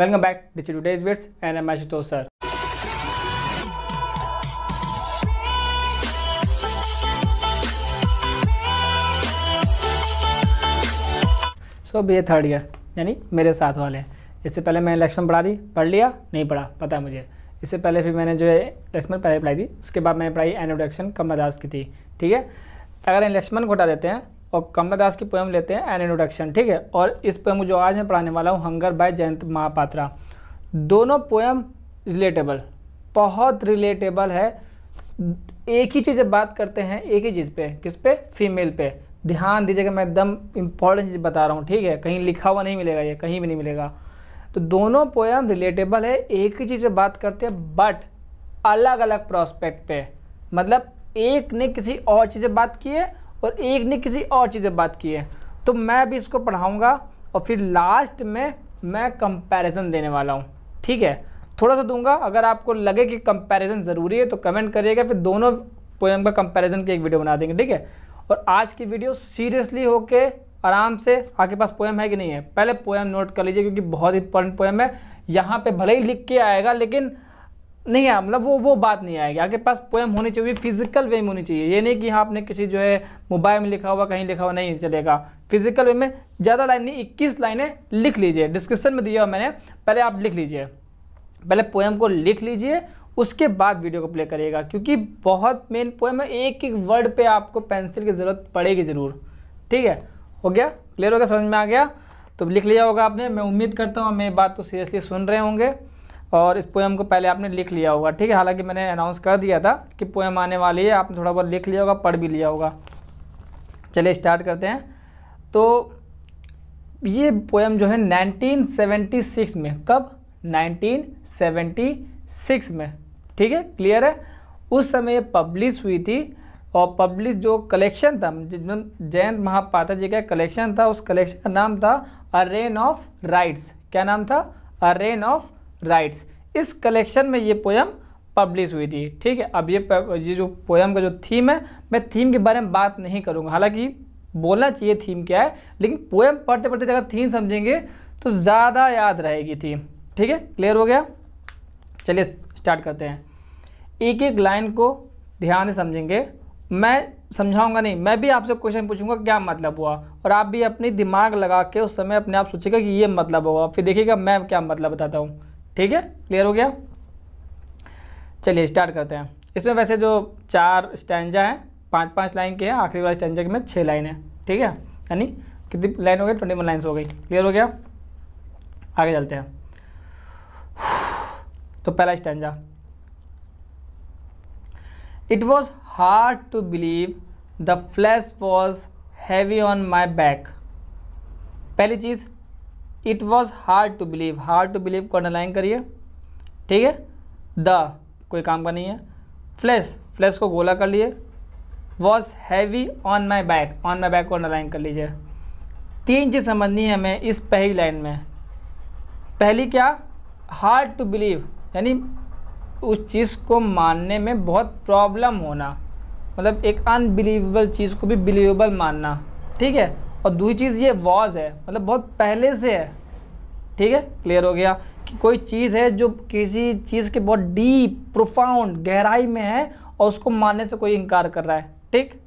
Welcome back to today's vids and I'm Ashutosh sir so so, ये third year यानी मेरे साथ वाले हैं इससे पहले मैंने लक्ष्मण पढ़ा दी पढ़ लिया नहीं पढ़ा पता है मुझे इससे पहले फिर मैंने जो है लक्ष्मण पहले पढ़ाई थी उसके बाद मैंने पढ़ाई एनोडक्शन कम दास की थी ठीक है अगर इन लक्ष्मण को हटा देते हैं और कमला दास की पोएम लेते हैं एन इंट्रोडक्शन ठीक है और इस पोएम जो आज मैं पढ़ाने वाला हूँ हंगर बाय जयंत महापात्रा दोनों पोएम रिलेटेबल बहुत रिलेटेबल है एक ही चीज़ बात करते हैं एक ही चीज़ पे किस पे फीमेल पे ध्यान दीजिएगा मैं एकदम इम्पॉर्टेंट चीज़ बता रहा हूँ ठीक है कहीं लिखा हुआ नहीं मिलेगा ये कहीं भी नहीं मिलेगा तो दोनों पोएम रिलेटेबल है एक ही चीज़ पे बात करते हैं बट अलग अलग प्रोस्पेक्ट पे मतलब एक ने किसी और चीज़ बात की है और एक ने किसी और चीज़ पर बात की है तो मैं भी इसको पढ़ाऊँगा और फिर लास्ट में मैं कंपैरिजन देने वाला हूँ ठीक है थोड़ा सा दूंगा अगर आपको लगे कि कंपैरिजन ज़रूरी है तो कमेंट करिएगा फिर दोनों पोएम का कंपैरिजन की एक वीडियो बना देंगे ठीक है और आज की वीडियो सीरियसली होके आराम से आपके पास पोएम है कि नहीं है पहले पोएम नोट कर लीजिए क्योंकि बहुत इंपॉर्टेंट पोएम है यहाँ पे भले ही लिख के आएगा लेकिन नहीं है मतलब वो वो बात नहीं आएगी आपके पास पोएम होनी चाहिए फिजिकल वे में होनी चाहिए ये नहीं कि आपने किसी जो है मोबाइल में लिखा हुआ कहीं लिखा हुआ नहीं चलेगा फिजिकल वे में ज़्यादा लाइन नहीं इक्कीस लाइनें लिख लीजिए डिस्क्रिप्शन में दिया हुआ मैंने पहले आप लिख लीजिए पहले पोएम को लिख लीजिए उसके बाद वीडियो को प्ले करिएगा क्योंकि बहुत मेन पोएम है एक एक वर्ड पे आपको पेंसिल की ज़रूरत पड़ेगी ज़रूर ठीक है हो गया क्लियर हो गया समझ में आ गया तो लिख लिया होगा आपने मैं उम्मीद करता हूँ मेरी बात तो सीरियसली सुन रहे होंगे और इस पोएम को पहले आपने लिख लिया होगा ठीक है हालांकि मैंने अनाउंस कर दिया था कि पोएम आने वाली है आपने थोड़ा बहुत लिख लिया होगा पढ़ भी लिया होगा चलिए स्टार्ट करते हैं तो ये पोएम जो है 1976 में कब 1976 में ठीक है क्लियर है उस समय ये पब्लिश हुई थी और पब्लिश जो कलेक्शन था जयंत महापात्र जी का कलेक्शन था उस कलेक्शन का नाम था अ रेन ऑफ राइट्स क्या नाम था अ रेन ऑफ राइट्स इस कलेक्शन में ये पोएम पब्लिश हुई थी ठीक है अब ये ये जो पोएम का जो थीम है मैं थीम के बारे में बात नहीं करूँगा हालांकि बोलना चाहिए थीम क्या है लेकिन पोएम पढ़ते पढ़ते अगर थीम समझेंगे तो ज़्यादा याद रहेगी थीम ठीक है क्लियर हो गया चलिए स्टार्ट करते हैं एक एक लाइन को ध्यान से समझेंगे मैं समझाऊंगा नहीं मैं भी आपसे क्वेश्चन पूछूंगा क्या मतलब हुआ और आप भी अपनी दिमाग लगा के उस समय अपने आप सोचेगा कि ये मतलब होगा फिर देखिएगा मैं क्या मतलब बताता हूँ ठीक है क्लियर हो गया चलिए स्टार्ट करते हैं इसमें वैसे जो चार स्टैंडा हैं पाँच पाँच लाइन के हैं आखिरी वाला स्टैंडा के में छः लाइन है ठीक है यानी कितनी लाइन हो गई ट्वेंटी वन लाइन्स हो गई क्लियर हो गया आगे चलते हैं तो पहला stanza it was hard to believe the flesh was heavy on my back पहली चीज़ it was hard to believe hard to believe को अंडरलाइन करिए ठीक है द कोई काम का नहीं है फ्लैश फ्लैश को गोला कर लिए was heavy on my back on my back को अंडरलाइन कर लीजिए तीन चीज़ समझनी है हमें इस पहली लाइन में पहली क्या हार्ड टू बिलीव यानी उस चीज़ को मानने में बहुत प्रॉब्लम होना मतलब एक अनबिलीवेबल चीज़ को भी बिलीवेबल मानना ठीक है और दूसरी चीज़ ये वॉज है मतलब बहुत पहले से है ठीक है क्लियर हो गया कि कोई चीज़ है जो किसी चीज़ के बहुत डीप प्रोफाउंड गहराई में है और उसको मानने से कोई इनकार कर रहा है ठीक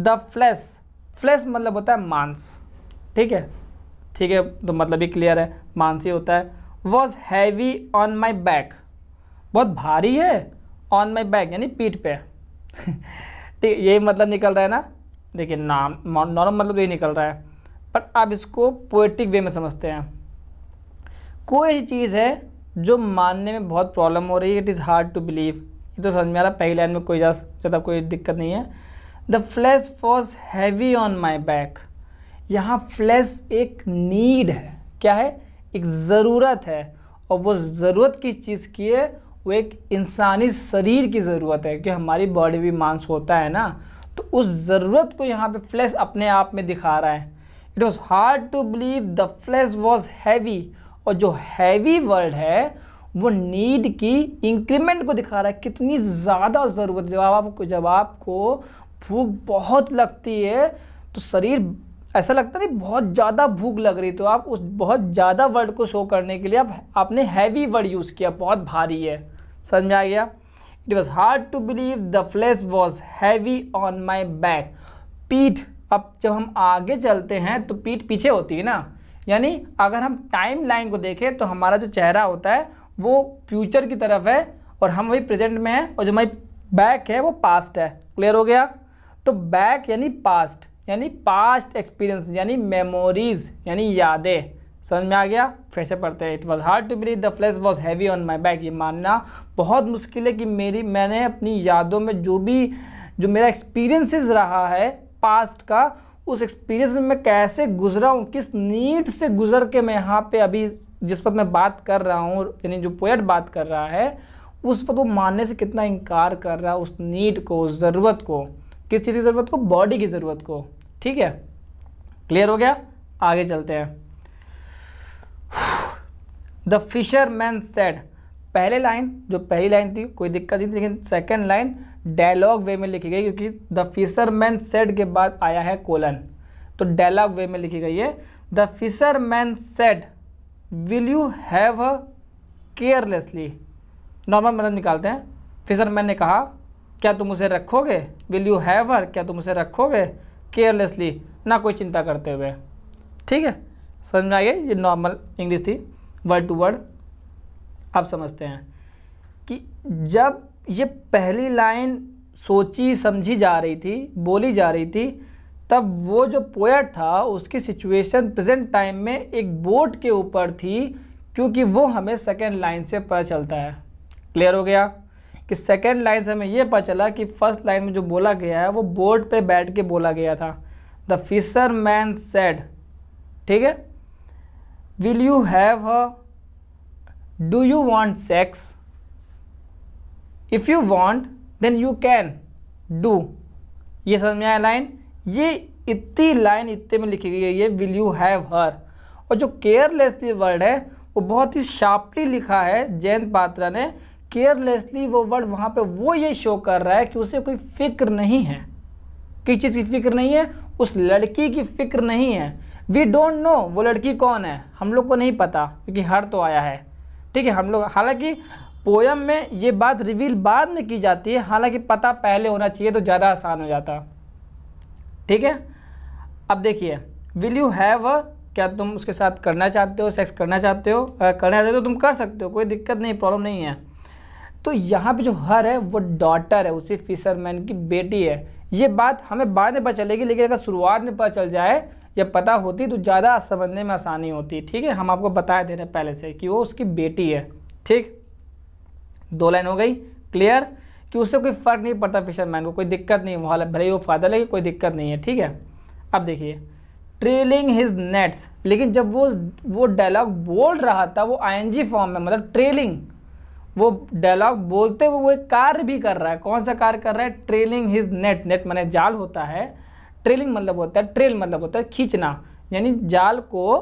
द फ्लैश फ्लैश मतलब होता है मांस ठीक है ठीक है तो मतलब ही क्लियर है मांस ही होता है was heavy on my back बहुत भारी है ऑन माई बैक यानी पीठ पे ठीक यही मतलब निकल रहा है ना देखिए नाम नॉर्मल मतलब यही निकल रहा है पर आप इसको पोएटिक वे में समझते हैं कोई ऐसी चीज़ है जो मानने में बहुत प्रॉब्लम हो रही है it is hard to believe ये तो समझ में आ रहा पहली लाइन में कोई ज़्यादा कोई दिक्कत नहीं है the flesh was heavy on my back यहाँ फ्लैश एक नीड है क्या है एक ज़रूरत है और वो ज़रूरत किस चीज़ की है वो एक इंसानी शरीर की ज़रूरत है कि हमारी बॉडी भी मांस होता है ना तो उस ज़रूरत को यहाँ पे फ्लैश अपने आप में दिखा रहा है it was hard to believe the flesh was heavy और जो हैवी वर्ड है वो नीड की इंक्रीमेंट को दिखा रहा है कितनी ज़्यादा ज़रूरत जब आपको जब आपको भूख बहुत लगती है तो शरीर ऐसा लगता नहीं बहुत ज़्यादा भूख लग रही तो आप उस बहुत ज़्यादा वर्ड को शो करने के लिए आप आपने हैवी वर्ड यूज़ किया बहुत भारी है समझ में आ गया it was hard to believe the flesh was heavy on my back पीठ अब जब हम आगे चलते हैं तो पीठ पीछे होती है ना यानी अगर हम टाइम लाइन को देखें तो हमारा जो चेहरा होता है वो फ्यूचर की तरफ है और हम वही प्रेजेंट में हैं और जो हमारी बैक है वो पास्ट है क्लियर हो गया तो बैक यानी पास्ट यानी पास्ट एक्सपीरियंस यानी मेमोरीज यानी यादें समझ में आ गया फिर से पढ़ते हैं it was hard to breathe the flesh was heavy on my back ये मानना बहुत मुश्किल है कि मेरी मैंने अपनी यादों में जो भी जो मेरा एक्सपीरियंसिस रहा है पास्ट का उस एक्सपीरियंस में मैं कैसे गुजरा हूँ किस नीड से गुजर के मैं यहाँ पे अभी जिस वक्त मैं बात कर रहा हूँ यानी जो पोएट बात कर रहा है उस वक्त वो मानने से कितना इनकार कर रहा है उस नीड को उस ज़रूरत को किस चीज़ की ज़रूरत को बॉडी की ज़रूरत को ठीक है क्लियर हो गया आगे चलते हैं द फिशर मैन सेड पहले लाइन जो पहली लाइन थी कोई दिक्कत नहीं थी लेकिन सेकेंड लाइन डायलॉग वे में लिखी गई क्योंकि द फिशर मैन सेड के बाद आया है कोलन तो डायलॉग वे में लिखी गई है the fisherman said will you have a carelessly normal मतलब निकालते हैं फिशर मैन ने कहा क्या तुम उसे रखोगे विल यू हैव अर क्या तुम उसे रखोगे केयरलेसली ना कोई चिंता करते हुए ठीक है समझ में आ गया ये नॉर्मल इंग्लिश थी वर्ड टू वर्ड आप समझते हैं कि जब ये पहली लाइन सोची समझी जा रही थी बोली जा रही थी तब वो जो पोएट था उसकी सिचुएशन प्रेजेंट टाइम में एक बोट के ऊपर थी क्योंकि वो हमें सेकेंड लाइन से पता चलता है क्लियर हो गया कि सेकेंड लाइन से हमें यह पता चला कि फर्स्ट लाइन में जो बोला गया है वो बोट पे बैठ के बोला गया था द फिशर मैन सेड ठीक है will you have a do you want sex if you want then you can do ये समझ में आया लाइन ये इतनी लाइन इतने में लिखी गई है ये विल यू हैव हर और जो केयरलेसली वर्ड है वो बहुत ही शार्पली लिखा है जयंत पात्रा ने केयरलेसली वो वर्ड वहाँ पे वो ये शो कर रहा है कि उसे कोई फिक्र नहीं है किस चीज़ की फिक्र नहीं है उस लड़की की फिक्र नहीं है वी डोंट नो वो लड़की कौन है हम लोग को नहीं पता क्योंकि हर तो आया है ठीक है हम लोग हालांकि पोयम में ये बात रिवील बाद में की जाती है हालांकि पता पहले होना चाहिए तो ज़्यादा आसान हो जाता ठीक है अब देखिए विल यू हैव क्या तुम उसके साथ करना चाहते हो सेक्स करना चाहते हो अगर करना चाहते हो तो तुम कर सकते हो कोई दिक्कत नहीं प्रॉब्लम नहीं है तो यहाँ पे जो हर है वो डॉटर है उसी फिशरमैन की बेटी है ये बात हमें बाद में पता चलेगी लेकिन अगर शुरुआत में पता चल जाए जब पता होती तो ज़्यादा समझने में आसानी होती ठीक है हम आपको बता दे रहे हैं पहले से कि वो उसकी बेटी है ठीक दो लाइन हो गई क्लियर कि उससे कोई फ़र्क नहीं पड़ता फिशरमैन को कोई दिक्कत नहीं वहाँ भले ही वो फादर लगे कोई दिक्कत नहीं है ठीक है अब देखिए ट्रेलिंग हिज नेट्स लेकिन जब वो वो डायलॉग बोल रहा था वो आईएनजी फॉर्म में मतलब ट्रेलिंग वो डायलॉग बोलते हुए वो एक कार्य भी कर रहा है कौन सा कार्य कर रहा है ट्रेलिंग हिज नेट नेट माने जाल होता है ट्रेलिंग मतलब होता है ट्रेल मतलब होता है खींचना यानी जाल को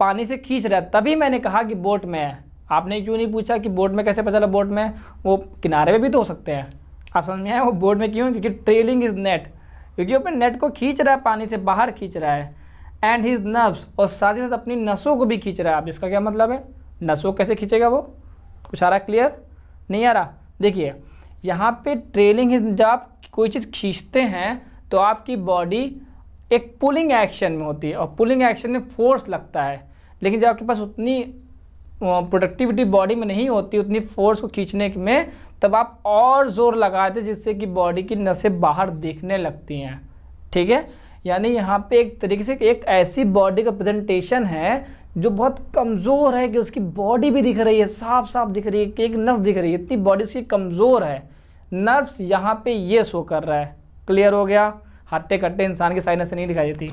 पानी से खींच रहा है तभी मैंने कहा कि बोट में है आपने क्यों नहीं पूछा कि बोट में कैसे पता चला बोट में वो किनारे में भी तो हो सकते हैं आप समझ में आए वो बोट में क्यों क्योंकि ट्रेलिंग इज़ नेट क्योंकि अपने नेट को खींच रहा है पानी से बाहर खींच रहा है एंड हिज नर्व्स और साथ ही साथ अपनी नसों को भी खींच रहा है आप इसका क्या मतलब है नसों कैसे खींचेगा वो कुछ आ रहा क्लियर नहीं आ रहा देखिए यहाँ पे ट्रेलिंग हिज जब आप कोई चीज़ खींचते हैं तो आपकी बॉडी एक पुलिंग एक्शन में होती है और पुलिंग एक्शन में फोर्स लगता है लेकिन जब आपके पास उतनी प्रोडक्टिविटी बॉडी में नहीं होती उतनी फोर्स को खींचने में तब आप और ज़ोर लगाते जिससे कि बॉडी की नसें बाहर दिखने लगती हैं ठीक है यानी यहाँ पे एक तरीके से एक ऐसी बॉडी का प्रेजेंटेशन है जो बहुत कमज़ोर है कि उसकी बॉडी भी दिख रही है साफ साफ दिख रही है कि एक नस दिख रही है इतनी बॉडी उसकी कमज़ोर है नर्व्स यहाँ पे ये शो कर रहा है क्लियर हो गया हट्टे कट्टे इंसान की साइनस से नहीं दिखाई देती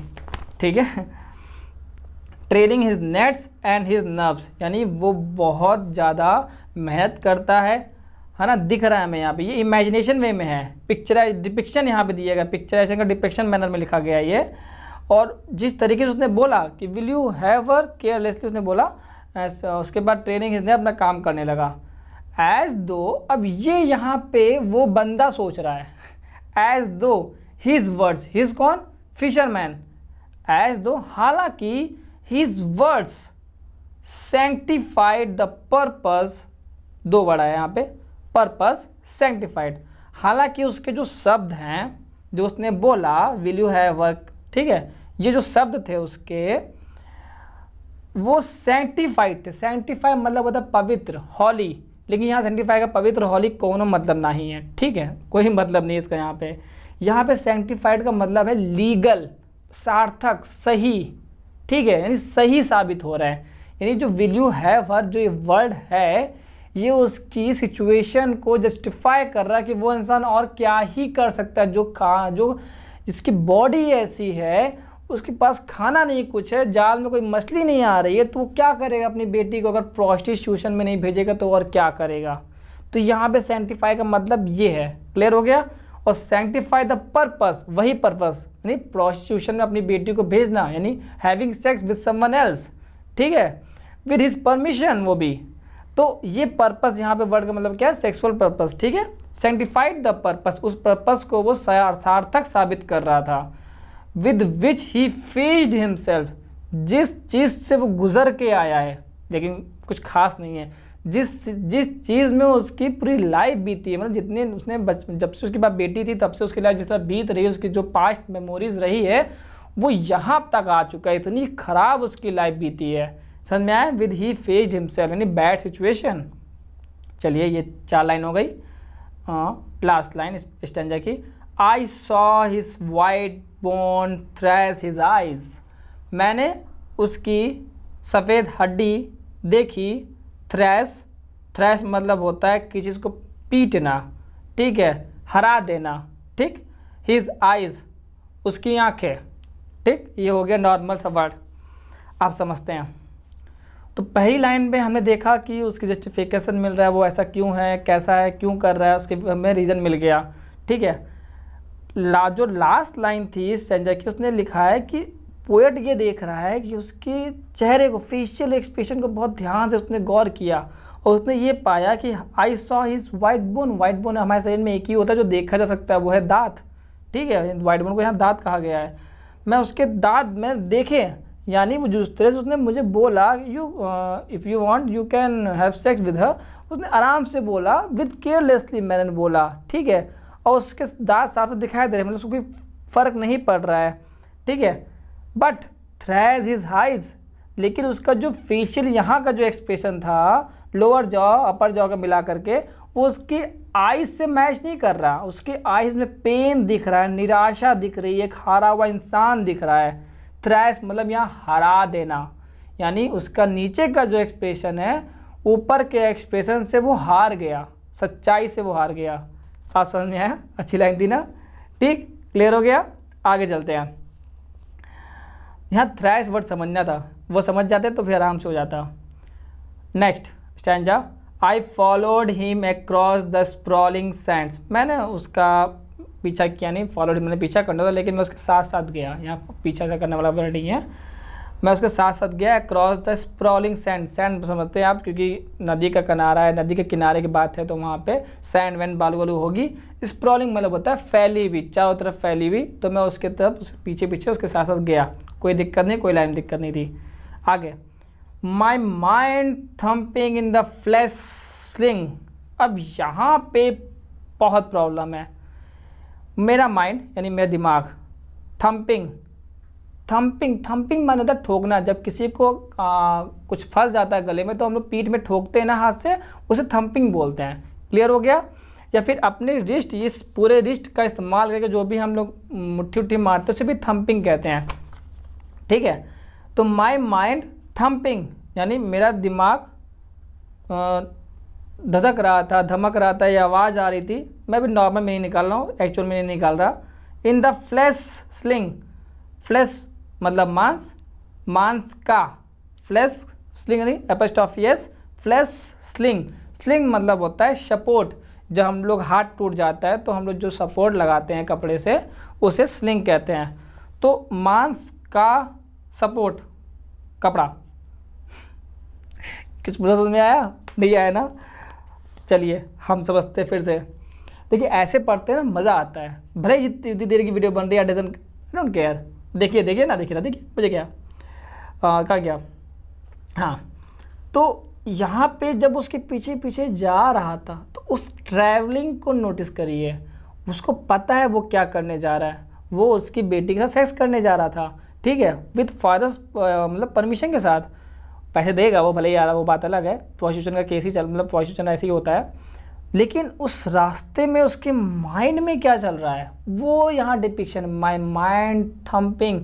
ठीक है training his nets and his nerves यानी वो बहुत ज़्यादा मेहनत करता है है ना दिख रहा है हमें यहाँ पे ये इमेजिनेशन वे में है पिक्चराइज डिपिक्शन यहाँ पे दिया गया पिक्चराइजेशन का डिपिक्शन मैनर में लिखा गया है ये और जिस तरीके से उसने बोला कि विल यू हैवर केयरलेसली उसने बोला उसके बाद ट्रेनिंग इसने अपना काम करने लगा एज दो अब ये यहाँ पे वो बंदा सोच रहा है as though his words his कौन फिशरमैन एज दो हालांकि his words sanctified the purpose though word है यहाँ पे पर्पज सेंटिफाइड हालांकि उसके जो शब्द हैं जो उसने बोला विल यू हैव वर्क ठीक है ये जो शब्द थे उसके वो सेंटिफाइड थे सेंटिफाइड मतलब होता है पवित्र हॉली लेकिन यहाँ सेंटिफाई का पवित्र होली कोनो मतलब नहीं है ठीक है कोई मतलब नहीं इसका यहाँ पे यहाँ पे सेंटिफाइड का मतलब है लीगल सार्थक सही ठीक है यानी सही साबित हो रहा है यानी जो वैल्यू है फर जो ये वर्ड है ये उसकी सिचुएशन को जस्टिफाई कर रहा है कि वो इंसान और क्या ही कर सकता है जो का जो जिसकी बॉडी ऐसी है उसके पास खाना नहीं कुछ है जाल में कोई मछली नहीं आ रही है तो वो क्या करेगा अपनी बेटी को अगर प्रोस्टिट्यूशन में नहीं भेजेगा तो और क्या करेगा तो यहाँ पे सेंटिफाई का मतलब ये है क्लियर हो गया और सेंटिफाई द पर्पस वही पर्पस यानी प्रोस्टिट्यूशन में अपनी बेटी को भेजना यानी having sex with someone else ठीक है विद हिज परमिशन वो भी तो ये पर्पस यहाँ पे वर्ड का मतलब क्या है सेक्सुअल पर्पस ठीक है सेंटिफाइड द पर्पस उस पर्पस को वो सार्थक साबित कर रहा था with which he faced himself जिस चीज़ से वो गुज़र के आया है लेकिन कुछ खास नहीं है जिस जिस चीज़ में उसकी पूरी लाइफ बीती है मतलब जितने उसने बच जब से उसकी बात बेटी थी तब से उसकी लाइफ जिस तरह बीत रही है उसकी जो पास्ट मेमोरीज रही है वो यहाँ तक आ चुका है इतनी ख़राब उसकी लाइफ बीती है समझ में आया विद ही फेस्ड हिमसेल्फ यानी बैड सिचुएशन चलिए ये चार लाइन हो गई लास्ट लाइन स्टेंजा की I saw his white bone thrash his eyes मैंने उसकी सफ़ेद हड्डी देखी थ्रैश थ्रैश मतलब होता है किसी को पीटना ठीक है हरा देना ठीक हिज आइज उसकी आँखें ठीक ये हो गया नॉर्मल सा वर्ड आप समझते हैं तो पहली लाइन में हमने देखा कि उसकी जस्टिफिकेशन मिल रहा है वो ऐसा क्यों है कैसा है क्यों कर रहा है उसके हमें रीज़न मिल गया ठीक है ला जो लास्ट लाइन थी इस संजय की उसने लिखा है कि पोएट ये देख रहा है कि उसके चेहरे को फेशियल एक्सप्रेशन को बहुत ध्यान से उसने गौर किया और उसने ये पाया कि I saw his white bone white bone हमारे शरीर में एक ही होता है जो देखा जा सकता है वो है दांत ठीक है वाइट बोन को यहाँ दांत कहा गया है मैं उसके दांत में देखे यानी वो जिस तरह से उसने मुझे बोला you if you want you can have sex with her उसने आराम से बोला विद केयरलेसली मैंने बोला ठीक है और उसके दांत साफ दिखाई दे रहे हैं मतलब उसको कोई फ़र्क नहीं पड़ रहा है ठीक है बट थ्रैज इज हाइज लेकिन उसका जो फेशियल यहाँ का जो एक्सप्रेशन था लोअर जॉ अपर जॉ का मिला करके वो उसकी आइज से मैच नहीं कर रहा उसके आइज में पेन दिख रहा है निराशा दिख रही है एक हारा हुआ इंसान दिख रहा है थ्रेस मतलब यहाँ हरा देना यानी उसका नीचे का जो एक्सप्रेशन है ऊपर के एक्सप्रेशन से वो हार गया सच्चाई से वो हार गया बात समझ में आया अच्छी लाइन थी ना ठीक क्लियर हो गया आगे चलते हैं यहाँ थ्राइस वर्ड समझना था वो समझ जाते तो फिर आराम से हो जाता next stanza I followed him across the sprawling sands मैंने उसका पीछा किया नहीं फॉलोड मैंने पीछा करना था लेकिन मैं उसके साथ साथ गया यहाँ पीछा करने वाला वर्ड नहीं है मैं उसके साथ साथ गया across the sprawling sand sand समझते हैं आप क्योंकि नदी का किनारा है नदी के किनारे की बात है तो वहाँ पे सैंड वैंड बालू वालू होगी स्प्रॉलिंग मतलब होता है फैली हुई चारों तरफ फैली हुई तो मैं उसके तरफ उस पीछे पीछे उसके साथ साथ गया कोई दिक्कत नहीं कोई लाइन दिक्कत नहीं थी आगे my mind thumping in the flashing अब यहाँ पे बहुत प्रॉब्लम है मेरा माइंड यानी मेरा दिमाग थम्पिंग थम्पिंग थम्पिंग मान होता है ठोकना जब किसी को आ, कुछ फंस जाता है गले में तो हम लोग पीठ में ठोकते हैं ना हाथ से उसे थम्पिंग बोलते हैं क्लियर हो गया या फिर अपने रिस्ट इस पूरे रिस्ट का इस्तेमाल करके जो भी हम लोग मुट्ठी उठी मारते हैं उसे भी थम्पिंग कहते हैं ठीक है तो माई माइंड थम्पिंग यानी मेरा दिमाग धधक रहा था धमक रहा था या आवाज़ आ रही थी मैं भी नॉर्मल में ही निकाल रहा हूँ एक्चुअल में नहीं निकाल रहा in the flesh sling flesh मतलब मांस मांस का फ्लैश स्लिंग नहीं of yes flesh sling sling मतलब होता है सपोर्ट जब हम लोग हाथ टूट जाता है तो हम लोग जो सपोर्ट लगाते हैं कपड़े से उसे स्लिंग कहते हैं तो मांस का सपोर्ट कपड़ा कुछ मुझे में आया नहीं आया ना चलिए हम समझते फिर से देखिए ऐसे पढ़ते हैं ना मज़ा आता है भले ही जितनी देर की वीडियो बन रही है डजन डोंट केयर देखिए देखिए ना देखिए ना देखिए मुझे क्या कहा गया हाँ तो यहाँ पे जब उसके पीछे पीछे जा रहा था तो उस ट्रैवलिंग को नोटिस करिए उसको पता है वो क्या करने जा रहा है वो उसकी बेटी के साथ सेक्स करने जा रहा था ठीक है विथ फादर्स मतलब परमिशन के साथ पैसे देगा वो भले ही आ रहा वो बात अलग है प्रोस्टिट्यूशन का केस ही चल मतलब प्रोस्टिट्यूशन ऐसे ही होता है लेकिन उस रास्ते में उसके माइंड में क्या चल रहा है वो यहाँ डिपिक्शन माई माइंड थम्पिंग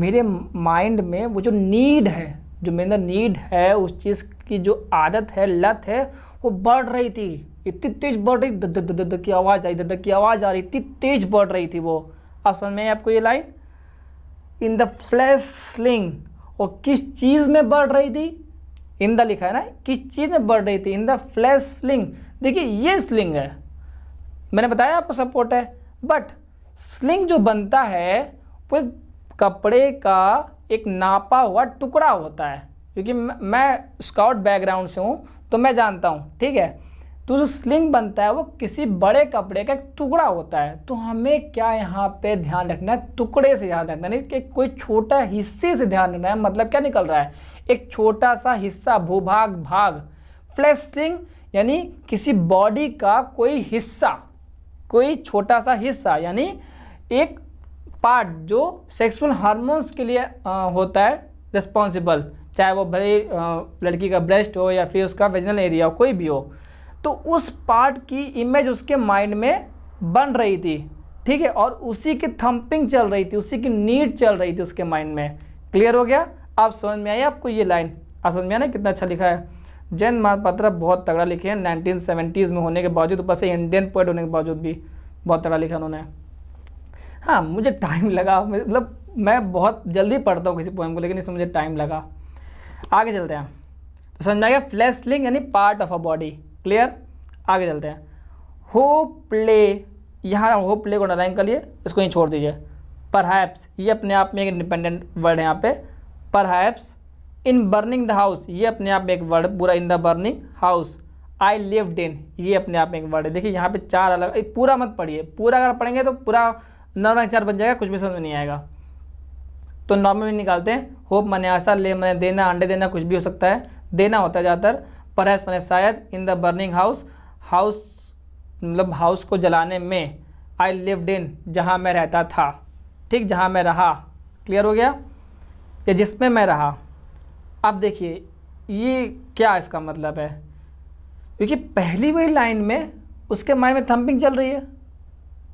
मेरे माइंड में वो जो नीड है जो मेरे अंदर नीड है उस चीज़ की जो आदत है लत है वो बढ़ रही थी इतनी तेज बढ़ रही दद दद दद की आवाज़ आई दद की आवाज़ आ रही इतनी तेज बढ़ रही थी वो असल में आपको ये लाइन इन द फ्लैशलिंग और किस चीज़ में बढ़ रही थी इन द लिखा है ना किस चीज़ में बढ़ रही थी इन द फ्लैशलिंग देखिए ये स्लिंग है मैंने बताया आपको सपोर्ट है बट स्लिंग जो बनता है वो एक कपड़े का एक नापा हुआ टुकड़ा होता है क्योंकि मैं स्काउट बैकग्राउंड से हूँ तो मैं जानता हूँ ठीक है तो जो स्लिंग बनता है वो किसी बड़े कपड़े का एक टुकड़ा होता है तो हमें क्या यहाँ पे ध्यान रखना है टुकड़े से ध्यान रखना है नहीं कि कोई छोटा हिस्से से ध्यान रखना है मतलब क्या निकल रहा है एक छोटा सा हिस्सा भूभाग भाग फ्लैश स्लिंग यानी किसी बॉडी का कोई हिस्सा कोई छोटा सा हिस्सा यानी एक पार्ट जो सेक्सुअल हार्मोन्स के लिए आ, होता है रिस्पॉन्सिबल चाहे वो भले लड़की का ब्रेस्ट हो या फिर उसका वेजनल एरिया हो कोई भी हो तो उस पार्ट की इमेज उसके माइंड में बन रही थी ठीक है और उसी की थंपिंग चल रही थी उसी की नीड चल रही थी उसके माइंड में क्लियर हो गया आप समझ में आई आपको ये लाइन आप समझ में आना कितना अच्छा लिखा है जैन महापात्रा बहुत तगड़ा लिखे हैं नाइनटीन सेवेंटीज़ में होने के बावजूद ऊपर से इंडियन पोइट होने के बावजूद भी बहुत तगड़ा लिखा उन्होंने हाँ मुझे टाइम लगा मतलब मैं बहुत जल्दी पढ़ता हूँ किसी पोएम को लेकिन इसमें मुझे टाइम लगा आगे चलते हैं तो समझ में आएगा फ्लैशलिंग यानी part of a body clear आगे चलते हैं हो प्ले यहाँ हो प्ले को कर लिए इसको यहीं छोड़ दीजिए पर ये अपने आप में एक इंडिपेंडेंट वर्ड है यहाँ पे पर इन बर्निंग द हाउस ये अपने आप में एक वर्ड पूरा in the burning house I live in ये अपने आप में एक वर्ड है देखिए यहाँ पे चार अलग एक पूरा मत पढ़िए पूरा अगर पढ़ेंगे तो पूरा नॉर्मल चार बन जाएगा कुछ भी समझ में नहीं आएगा तो नॉर्मल में निकालते हैं होप मने आशा ले मने देना अंडे देना कुछ भी हो सकता है देना होता है ज़्यादातर परहस मने शायद in the burning house house मतलब हाउस को जलाने में आई लिव इन जहाँ मैं रहता था ठीक जहाँ मैं रहा क्लियर हो गया या जिसमें मैं रहा अब देखिए ये क्या इसका मतलब है क्योंकि पहली वही लाइन में उसके माइंड में थंपिंग चल रही है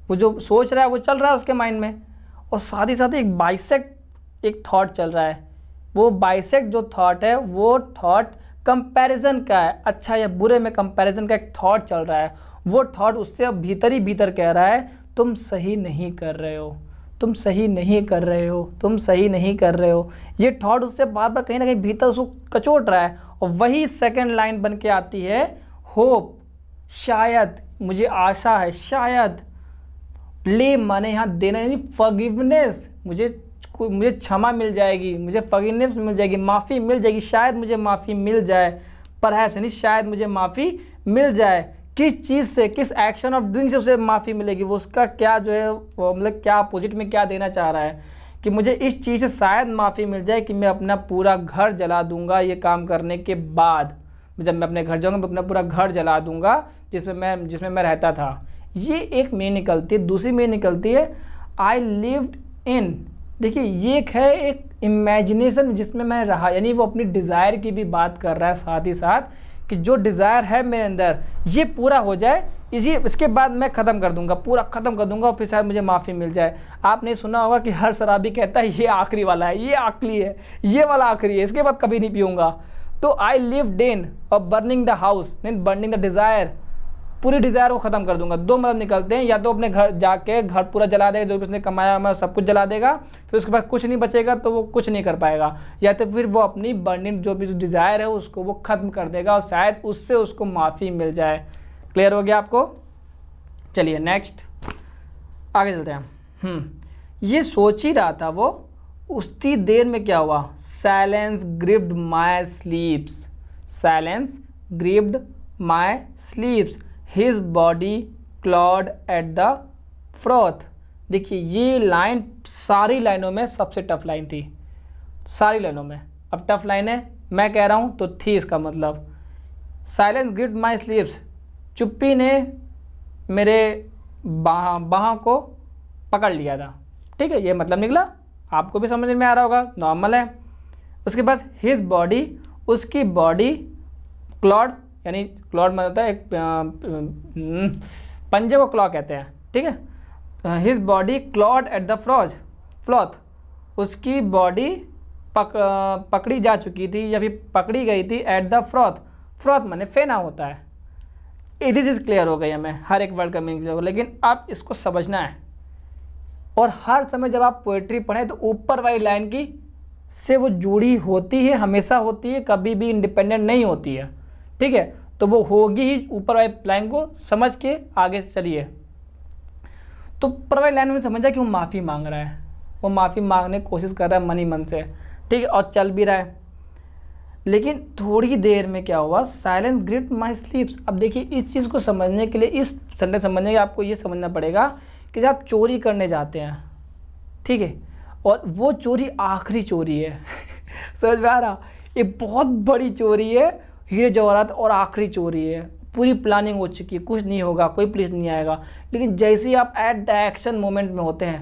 वो जो सोच रहा है वो चल रहा है उसके माइंड में और साथ ही साथ एक बाइसेक एक थॉट चल रहा है वो बाइसेक जो थॉट है वो थॉट कंपैरिजन का है अच्छा या बुरे में कंपैरिजन का एक थॉट चल रहा है वो थॉट उससे भीतर ही भीतर कह रहा है तुम सही नहीं कर रहे हो तुम सही नहीं कर रहे हो तुम सही नहीं कर रहे हो ये थॉट उससे बार बार कहीं ना कहीं भीतर उसको कचोट रहा है और वही सेकेंड लाइन बन के आती है होप शायद मुझे आशा है शायद ले माने यहाँ देना यानी फगिवनेस मुझे मुझे क्षमा मिल जाएगी मुझे फगिवनेस मिल जाएगी माफ़ी मिल जाएगी शायद मुझे माफ़ी मिल जाए पर यानी शायद मुझे माफ़ी मिल जाए किस चीज़ से किस एक्शन ऑफ डूइंग से उसे माफ़ी मिलेगी वो उसका क्या जो है मतलब क्या अपोजिट में क्या देना चाह रहा है कि मुझे इस चीज़ से शायद माफ़ी मिल जाए कि मैं अपना पूरा घर जला दूंगा ये काम करने के बाद जब मैं अपने घर जाऊँगा मैं अपना पूरा घर जला दूंगा जिसमें मैं जिसमें मैं रहता था ये एक मेन निकलती है दूसरी मेन निकलती है आई लिव इन देखिए ये एक है एक इमेजिनेशन जिसमें मैं रहा यानी वो अपनी डिज़ायर की भी बात कर रहा है साथ ही साथ कि जो डिज़ायर है मेरे अंदर ये पूरा हो जाए इसी इसके बाद मैं ख़त्म कर दूंगा पूरा ख़त्म कर दूंगा और फिर शायद मुझे माफ़ी मिल जाए आपने सुना होगा कि हर शराबी कहता है ये आखिरी वाला है ये आखिरी है ये वाला आखिरी है इसके बाद कभी नहीं पीऊँगा तो आई लिव डेन और burning the house mean burning the desire पूरी डिज़ायर को ख़त्म कर दूंगा दो मदद मतलब निकलते हैं या तो अपने घर जाके घर पूरा जला देगा जो भी उसने कमाया वमाया मतलब सब कुछ जला देगा फिर उसके पास कुछ नहीं बचेगा तो वो कुछ नहीं कर पाएगा या तो फिर वो अपनी बर्निंग जो भी डिज़ायर है उसको वो ख़त्म कर देगा और शायद उससे उसको माफ़ी मिल जाए क्लियर हो गया आपको चलिए नेक्स्ट आगे चलते हैं हम्म। ये सोच ही रहा था वो उस देर में क्या हुआ silence gripped my sleeps silence gripped my sleeps his body clawed at the froth देखिए ये लाइन सारी लाइनों में सबसे टफ लाइन थी सारी लाइनों में अब टफ लाइन है मैं कह रहा हूँ तो थी इसका मतलब साइलेंस गिड माई स्लीव्स चुप्पी ने मेरे बाह बाह को पकड़ लिया था ठीक है ये मतलब निकला आपको भी समझ में आ रहा होगा नॉर्मल है उसके बाद हिज बॉडी उसकी बॉडी क्लॉड यानी क्लॉड मतलब होता है एक पंजे को क्लॉ कहते हैं ठीक है his body clawed at the froth froth उसकी बॉडी पक पकड़ी जा चुकी थी या फिर पकड़ी गई थी एट द फ्रॉथ फ्रॉथ मैंने फेना होता है इट इज इज़ क्लियर हो गई हमें हर एक वर्ड का मीनिंग क्लियर हो लेकिन अब इसको समझना है और हर समय जब आप पोइट्री पढ़ें तो ऊपर वाली लाइन की से वो जुड़ी होती है हमेशा होती है कभी भी इंडिपेंडेंट नहीं होती है ठीक है तो वो होगी ही ऊपर वाली लाइन को समझ के आगे चलिए तो ऊपर वाली लाइन में समझा कि वो माफ़ी मांग रहा है वो माफ़ी मांगने की कोशिश कर रहा है मन ही मन से ठीक है और चल भी रहा है लेकिन थोड़ी देर में क्या हुआ साइलेंस ग्रिप माई स्लीप्स अब देखिए इस चीज़ को समझने के लिए इस संडे समझने के लिए आपको ये समझना पड़ेगा कि जब आप चोरी करने जाते हैं ठीक है और वो चोरी आखिरी चोरी है समझ में आ रहा ये बहुत बड़ी चोरी है हीरे जवाहरात और आखिरी चोरी है पूरी प्लानिंग हो चुकी है कुछ नहीं होगा कोई पुलिस नहीं आएगा लेकिन जैसे ही आप एट द एक्शन मोमेंट में होते हैं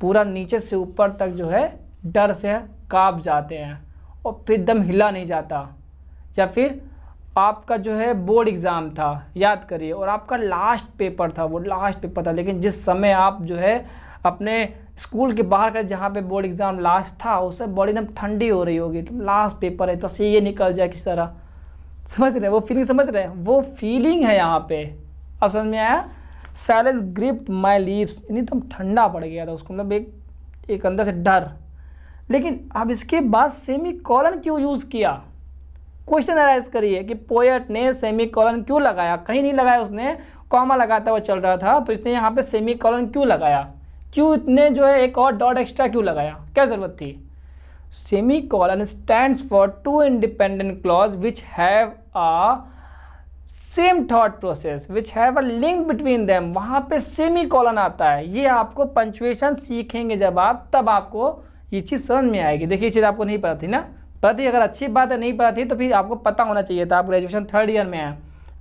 पूरा नीचे से ऊपर तक जो है डर से काँप जाते हैं और फिर दम हिला नहीं जाता या फिर आपका जो है बोर्ड एग्ज़ाम था याद करिए और आपका लास्ट पेपर था वो लास्ट पेपर था लेकिन जिस समय आप जो है अपने स्कूल के बाहर का जहाँ पे बोर्ड एग्ज़ाम लास्ट था उससे बॉडी एकदम ठंडी हो रही होगी तो लास्ट पेपर है तो ये निकल जाए किस तरह समझ रहे हैं वो फीलिंग समझ रहे हैं वो फीलिंग है यहाँ पे अब समझ में आया साइलेंस ग्रिप्ड माई लिप्स यानी एकदम ठंडा पड़ गया था उसको मतलब एक एक अंदर से डर लेकिन अब इसके बाद सेमी कॉलन क्यों यूज़ किया क्वेश्चन अराइज करिए कि पोएट ने सेमी कॉलन क्यों लगाया कहीं नहीं लगाया उसने कॉमा लगाता हुआ चल रहा था तो इसने यहाँ पर सेमी कॉलन क्यों लगाया क्यों इतने जो है एक और डॉट एक्स्ट्रा क्यों लगाया क्या ज़रूरत थी semicolon stand for two independent clause which have a same thought process which have a link between them वहाँ पे सेमी कॉलन आता है ये आपको पंचुएशन सीखेंगे जब आप तब आपको ये चीज़ समझ में आएगी देखिए ये चीज़ आपको नहीं पता थी ना पता थी अगर अच्छी बात है नहीं पता थी तो फिर आपको पता होना चाहिए था आप ग्रेजुएशन थर्ड ईयर में हैं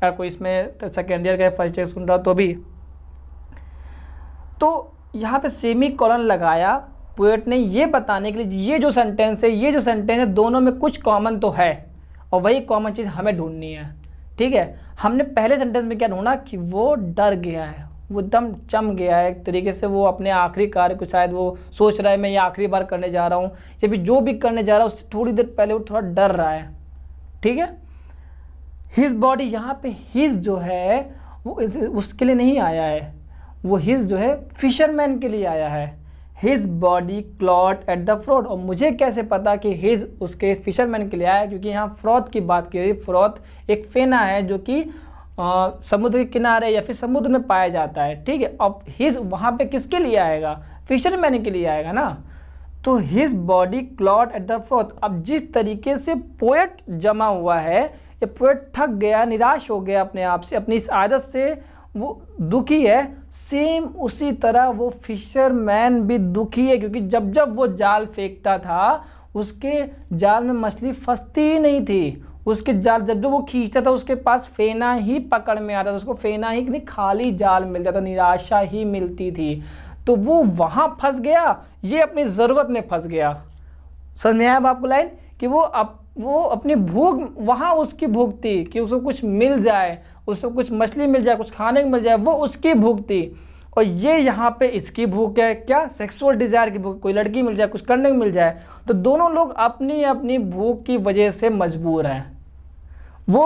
अगर कोई इसमें तो सेकेंड ईयर का फर्स्ट ईयर सुन रहा तो भी तो यहाँ पे सेमी कॉलन लगाया पोएट ने ये बताने के लिए ये जो सेंटेंस है ये जो सेंटेंस है दोनों में कुछ कॉमन तो है और वही कॉमन चीज़ हमें ढूंढनी है ठीक है हमने पहले सेंटेंस में क्या ढूंढा कि वो डर गया है वो दम चम गया है एक तरीके से वो अपने आखिरी कार्य को शायद वो सोच रहा है मैं ये आखिरी बार करने जा रहा हूँ या फिर जो भी करने जा रहा है उससे थोड़ी देर पहले वो थोड़ा डर रहा है ठीक है हिज बॉडी यहाँ पे हिज जो है वो उसके लिए नहीं आया है वो हिज जो है फिशरमैन के लिए आया है his body clot at the froth और मुझे कैसे पता कि हिज उसके फिशरमैन के लिए आया क्योंकि यहाँ फ्रॉथ की बात की गई फ्रॉथ एक फेना है जो कि समुद्र के किनारे या फिर समुद्र में पाया जाता है ठीक है अब हिज वहाँ पे किसके लिए आएगा फिशरमैन के लिए आएगा ना तो his body clot at the froth अब जिस तरीके से पोएट जमा हुआ है ये पोएट थक गया निराश हो गया अपने आप से अपनी इस आदत से वो दुखी है सेम उसी तरह वो फिशरमैन भी दुखी है क्योंकि जब जब वो जाल फेंकता था उसके जाल में मछली फंसती ही नहीं थी उसके जाल जब जब वो खींचता था उसके पास फेना ही पकड़ में आता था उसको फेना ही नहीं खाली जाल मिल जाता निराशा ही मिलती थी तो वो वहाँ फंस गया ये अपनी ज़रूरत में फंस गया समझ में आया आपको लाइन कि वो अप, वो अपनी भूख वहाँ उसकी भूख थी कि उसको कुछ मिल जाए उसको कुछ मछली मिल जाए कुछ खाने को मिल जाए वो उसकी भूख थी और ये यहाँ पे इसकी भूख है क्या सेक्सुअल डिज़ायर की भूख कोई लड़की मिल जाए कुछ करने को मिल जाए तो दोनों लोग अपनी अपनी भूख की वजह से मजबूर हैं वो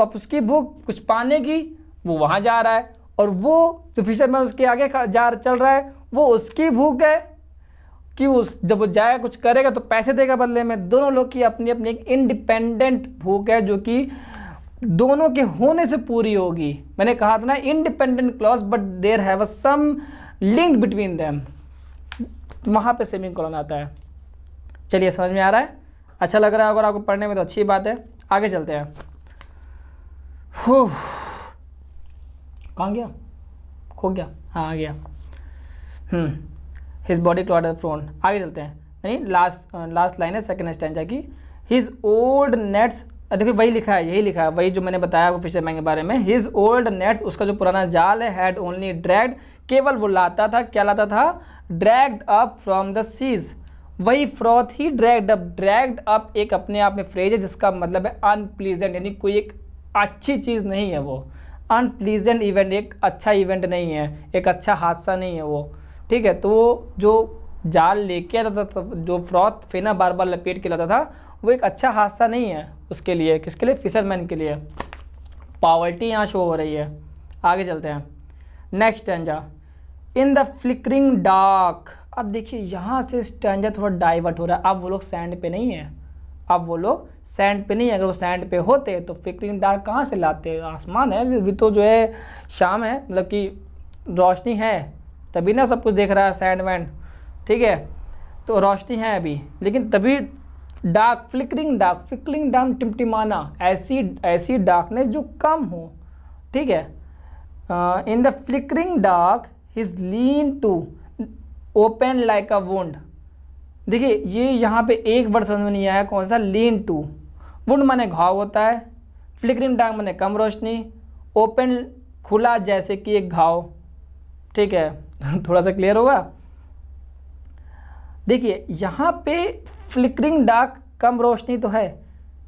अब उसकी भूख कुछ पाने की वो वहाँ जा रहा है और वो जो फिशर में उसके आगे जा चल रहा है वो उसकी भूख है कि उस जब वो जाएगा कुछ करेगा तो पैसे देगा बदले में दोनों लोग की अपनी अपनी एक इंडिपेंडेंट भूख है जो कि दोनों के होने से पूरी होगी मैंने कहा था ना independent clause but there have some link between them वहां पे सेमिंग कॉलन आता है चलिए समझ में आ रहा है अच्छा लग रहा है अगर आपको पढ़ने में तो अच्छी बात है आगे चलते हैं हो कहाँ गया खो गया हाँ आ गया हिज बॉडी क्लॉड फ्रोन आगे चलते हैं यानी लास्ट लास्ट लाइन है सेकेंड स्टैंड की हिज ओल्ड नेट्स देखिए वही लिखा है यही लिखा है वही जो मैंने बताया आपको फिशरमैन के बारे में हिज ओल्ड नेट्स उसका जो पुराना जाल है हैड ओनली ड्रैग्ड केवल वो लाता था क्या लाता था dragged up from the seas वही फ्रॉथ ही ड्रैग्ड अप ड्रैग्ड अप एक अपने आप में फ्रेज है जिसका मतलब है अनप्लीजेंट यानी कोई एक अच्छी चीज़ नहीं है वो अनप्लीजेंट इवेंट एक अच्छा इवेंट नहीं है एक अच्छा हादसा नहीं है वो ठीक है तो जो जाल लेके आता था जो फ्रॉथ फेना बार बार लपेट के लाता था वो एक अच्छा हादसा नहीं है उसके लिए किसके लिए फिशरमैन के लिए पावर्टी यहाँ शो हो रही है आगे चलते हैं next stanza in the flickering dark अब देखिए यहाँ से स्टैंडा थोड़ा डाइवर्ट हो रहा है अब वो लोग सैंड पे नहीं है अब वो लोग सैंड पे नहीं है अगर वो सैंड पे होते तो फ्लिकरिंग डार्क कहाँ से लाते आसमान है अभी तो जो है शाम है मतलब कि रोशनी है तभी ना सब कुछ देख रहा है सैंड वैंड ठीक है तो रोशनी है अभी लेकिन तभी dark flickering dark flickering dark टिमटिमाना ऐसी ऐसी डार्कनेस जो कम हो ठीक है in the flickering dark his lean to open like a wound देखिए ये यहाँ पे एक वर्ड समझ में नहीं आया कौन सा लीन टू वुंड माने घाव होता है फ्लिकरिंग डार्क माने कम रोशनी ओपन खुला जैसे कि एक घाव ठीक है थोड़ा सा क्लियर होगा देखिए यहाँ पे फ्लिकरिंग डार्क कम रोशनी तो है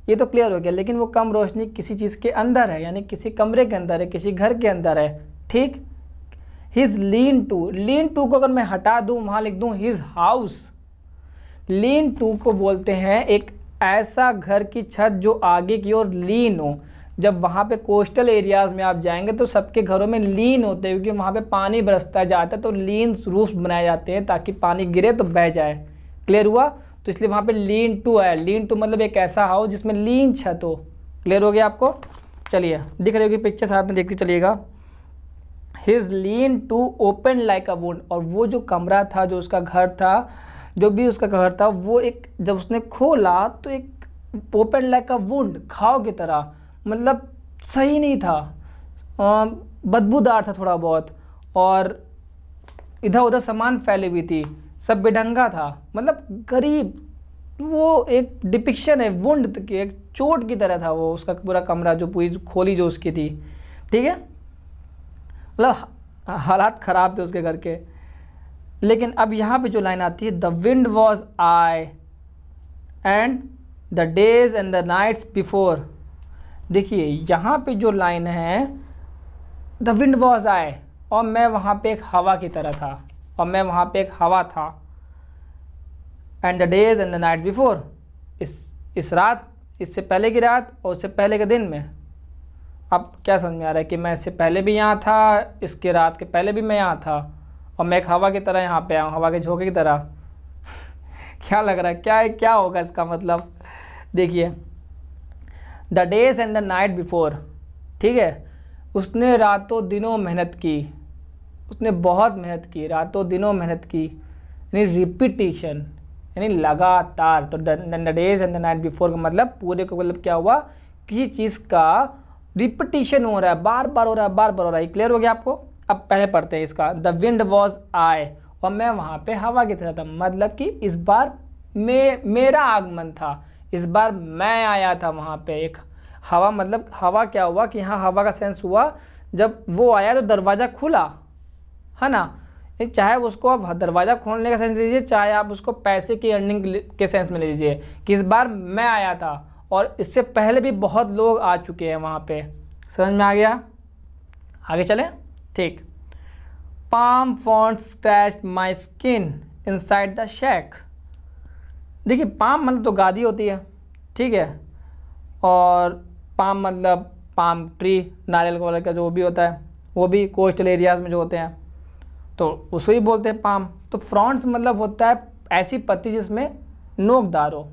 ये तो क्लियर हो गया लेकिन वो कम रोशनी किसी चीज़ के अंदर है यानी किसी कमरे के अंदर है किसी घर के अंदर है ठीक his lean to lean to को अगर मैं हटा दूँ वहाँ लिख दूँ हिज हाउस लीन टू को बोलते हैं एक ऐसा घर की छत जो आगे की ओर लीन हो जब वहाँ पे कोस्टल एरियाज़ में आप जाएंगे तो सबके घरों में लीन होते हैं क्योंकि वहाँ पे पानी बरसता जाता है तो लीन रूफ बनाए जाते हैं ताकि पानी गिरे तो बह जाए क्लियर हुआ तो इसलिए वहाँ पे लीन टू आया लीन टू मतलब एक ऐसा हाउस जिसमें लीन छत हो क्लियर हो गया आपको चलिए दिख रही होगी पिक्चर साथ में देखते चलिएगा his lean to open like a wound और वो जो कमरा था जो उसका घर था जो भी उसका घर था वो एक जब उसने खोला तो एक ओपन लाइक अ वुंड खाओ की तरह मतलब सही नहीं था बदबूदार था थोड़ा बहुत और इधर उधर सामान फैली हुई थी सब बेडंगा था मतलब गरीब वो एक डिपिक्शन है वुंड की एक चोट की तरह था वो उसका पूरा कमरा जो पूरी खोली जो उसकी थी ठीक है मतलब हालात ख़राब थे उसके घर के लेकिन अब यहाँ पे जो लाइन आती है the wind was I and the days and the nights before देखिए यहाँ पे जो लाइन है द विंड वॉज आई और मैं वहाँ पे एक हवा की तरह था और मैं वहाँ पे एक हवा था and the days and the night before इस इस रात इससे पहले की रात और उससे पहले के दिन में अब क्या समझ में आ रहा है कि मैं इससे पहले भी यहाँ था इसके रात के पहले भी मैं यहाँ था और मैं एक हवा की तरह यहाँ पे आया हूँ हवा के झोंके की तरह क्या लग रहा है क्या है क्या होगा इसका मतलब देखिए the days and the night before ठीक है उसने रातों दिनों मेहनत की उसने बहुत मेहनत की रातों दिनों मेहनत की यानी रिपीटिशन यानी लगातार तो the days and the night before का मतलब पूरे को मतलब क्या हुआ किसी चीज़ का रिपीटिशन हो रहा है बार बार हो रहा है बार बार हो रहा है क्लियर हो गया आपको अब पहले पढ़ते हैं इसका द विंड वॉज आए और मैं वहाँ पे हवा की तरह था मतलब कि इस बार मे मेरा आगमन था इस बार मैं आया था वहाँ पे एक हवा मतलब हवा क्या हुआ कि यहाँ हवा का सेंस हुआ जब वो आया तो दरवाज़ा खुला है ना एक चाहे उसको आप दरवाज़ा खोलने का सेंस लीजिए चाहे आप उसको पैसे की अर्निंग के सेंस में ले लीजिए कि इस बार मैं आया था और इससे पहले भी बहुत लोग आ चुके हैं वहाँ पे समझ में आ गया आगे चलें ठीक palm font scratch my skin inside the shake देखिए पाम मतलब तो गादी होती है ठीक है और पाम मतलब पाम ट्री नारियल वगैरह का जो भी होता है वो भी कोस्टल एरियाज़ में जो होते हैं तो उसे ही बोलते हैं पाम तो फ्रॉन्ट्स मतलब होता है ऐसी पत्ती जिसमें नोकदार हो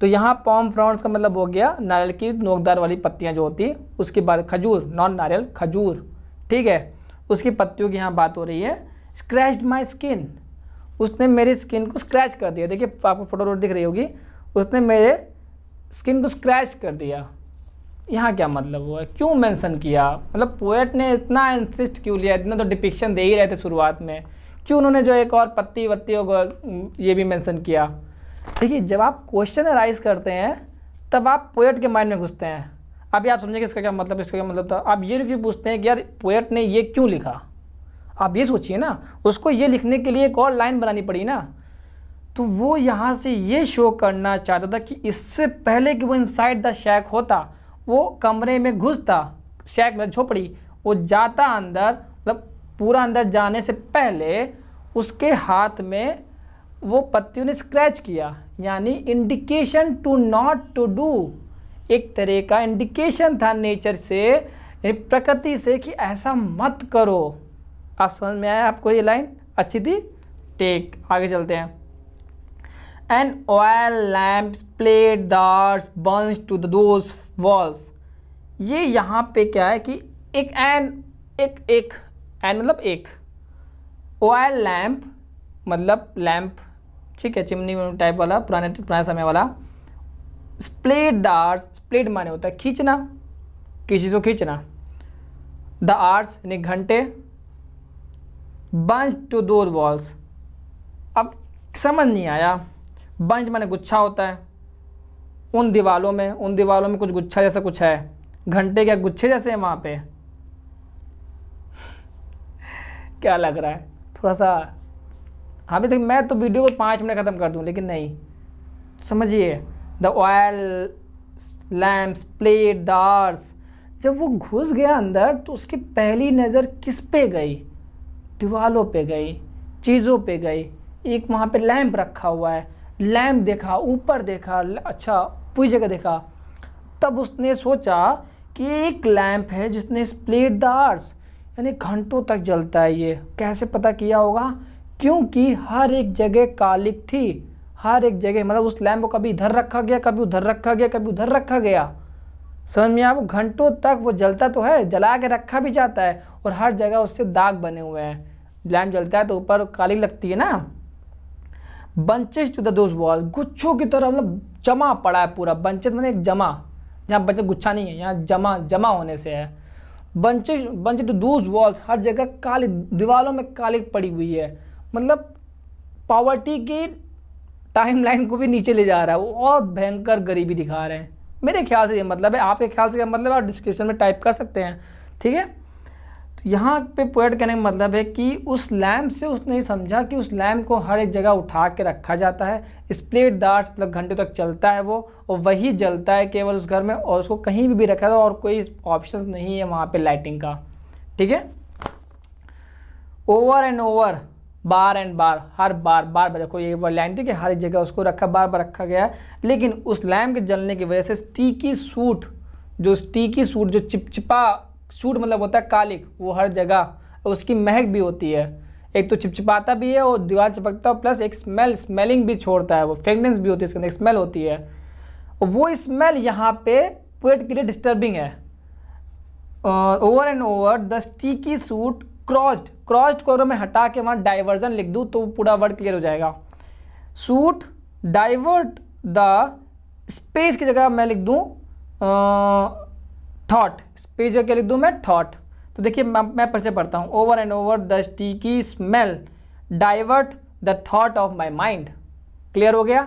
तो यहाँ पॉम फ्रॉन्ट्स का मतलब हो गया नारियल की नोकदार वाली पत्तियाँ जो होती उसके बाद खजूर नॉन नारियल खजूर ठीक है उसकी पत्तियों की यहाँ बात हो रही है स्क्रैच माई स्किन उसने मेरी स्किन को स्क्रैच कर दिया देखिए आपको फोटो रोड दिख रही होगी उसने मेरे स्किन को स्क्रैच कर दिया यहाँ क्या मतलब हुआ क्यों मेंशन किया मतलब पोएट ने इतना इंसिस्ट क्यों लिया इतना तो डिपिक्शन दे ही रहे थे शुरुआत में क्यों उन्होंने जो एक और पत्ती वत्ती को ये भी मेंशन किया देखिए जब आप क्वेश्चन राइज करते हैं तब आप पोएट के माइंड में घुसते हैं अभी आप समझेंगे इसका क्या मतलब इसका क्या मतलब था आप ये भी पूछते हैं कि यार पोएट ने ये क्यों लिखा आप ये सोचिए ना उसको ये लिखने के लिए एक और लाइन बनानी पड़ी ना तो वो यहाँ से ये शो करना चाहता था कि इससे पहले कि वो इनसाइड द शैक होता वो कमरे में घुसता शैक में झोपड़ी वो जाता अंदर मतलब पूरा अंदर जाने से पहले उसके हाथ में वो पत्तियों ने स्क्रैच किया यानी indication to not to do एक तरह का इंडिकेशन था नेचर से प्रकृति से कि ऐसा मत करो आप समझ में आया आपको ये लाइन अच्छी थी टेक आगे चलते हैं एंड ऑयल लैम्प प्लेट दार्स बंस टू the वॉल्स ये यहाँ पे क्या है कि एक एन एक एक एन मतलब एक ऑयल लैम्प मतलब लैम्प ठीक है चिमनी टाइप वाला पुराने पुराने समय वाला स्प्लेट दार्स स्प्लेट माने होता है खींचना किसी को खींचना द आर्स यानी घंटे बंस टू दो वॉल्स अब समझ नहीं आया बंज माने गुच्छा होता है उन दीवालों में उन दीवालों में कुछ गुच्छा जैसा कुछ है घंटे क्या गुच्छे जैसे हैं वहाँ पे क्या लग रहा है थोड़ा सा हाँ भाई देखिए मैं तो वीडियो को पाँच मिनट ख़त्म कर दूँ लेकिन नहीं समझिए द ऑयल लैम्प्स प्लेट दार्स जब वो घुस गया अंदर तो उसकी पहली नज़र किस पे गई दीवालों पे गई चीज़ों पे गई एक वहाँ पे लैम्प रखा हुआ है लैम्प देखा ऊपर देखा अच्छा पूरी जगह देखा तब उसने सोचा कि एक लैम्प है जिसने स्प्लिट द आर्स यानी घंटों तक जलता है ये कैसे पता किया होगा क्योंकि हर एक जगह कालिक थी हर एक जगह मतलब उस लैम्प को कभी इधर रखा गया कभी उधर रखा गया कभी उधर रखा गया समझ में आप घंटों तक वो जलता तो है जला के रखा भी जाता है और हर जगह उससे दाग बने हुए हैं लैम्प जलता है तो ऊपर काली लगती है ना bunches to the those wall गुच्छों की तरह मतलब जमा पड़ा है पूरा बंचेज मैंने मतलब एक जमा यहाँ बंचेज गुच्छा नहीं है यहाँ जमा जमा होने से है बंचेज बंचेज टू तो दोज वॉल्स हर जगह काली दीवारों में काली पड़ी हुई है मतलब पावर्टी की टाइमलाइन को भी नीचे ले जा रहा है वो और भयंकर गरीबी दिखा रहे हैं मेरे ख्याल से ये मतलब है आपके ख्याल से क्या मतलब है आप डिस्क्रिप्शन में टाइप कर सकते हैं ठीक है तो यहाँ पे पोएट कहने का मतलब है कि उस लैम्प से उसने ये समझा कि उस लैम्प को हर एक जगह उठा के रखा जाता है स्प्लिट दार्स मतलब घंटे तक चलता है वो और वही जलता है केवल उस घर में और उसको कहीं भी, भी रखा था और कोई ऑप्शन नहीं है वहाँ पर लाइटिंग का ठीक है ओवर एंड ओवर बार एंड बार हर बार बार बार देखो ये वो लाइन थी कि हर जगह उसको रखा बार बार रखा गया है लेकिन उस लैम्प के जलने की वजह से स्टीकी सूट जो स्टीकी सूट जो चिपचिपा सूट मतलब होता है कालिक वो हर जगह उसकी महक भी होती है एक तो चिपचिपाता भी है और दीवार चिपकता है प्लस एक स्मेल स्मेलिंग भी छोड़ता है वो फ्रेगनेंस भी होती है इसके अंदर स्मेल होती है वो स्मेल यहाँ पे पेट के लिए डिस्टर्बिंग है over and over the sticky soot crossed crossed को अगर मैं हटा के वहाँ डाइवर्जन लिख दूँ तो पूरा वर्ड क्लियर हो जाएगा सूट डाइवर्ट द स्पेस की जगह मैं लिख दूँ थॉट पेज का क्या लिख दूँ मैं थॉट तो देखिए मैं फिर से पढ़ता हूँ over and over the sticky smell divert the thought of my mind clear हो गया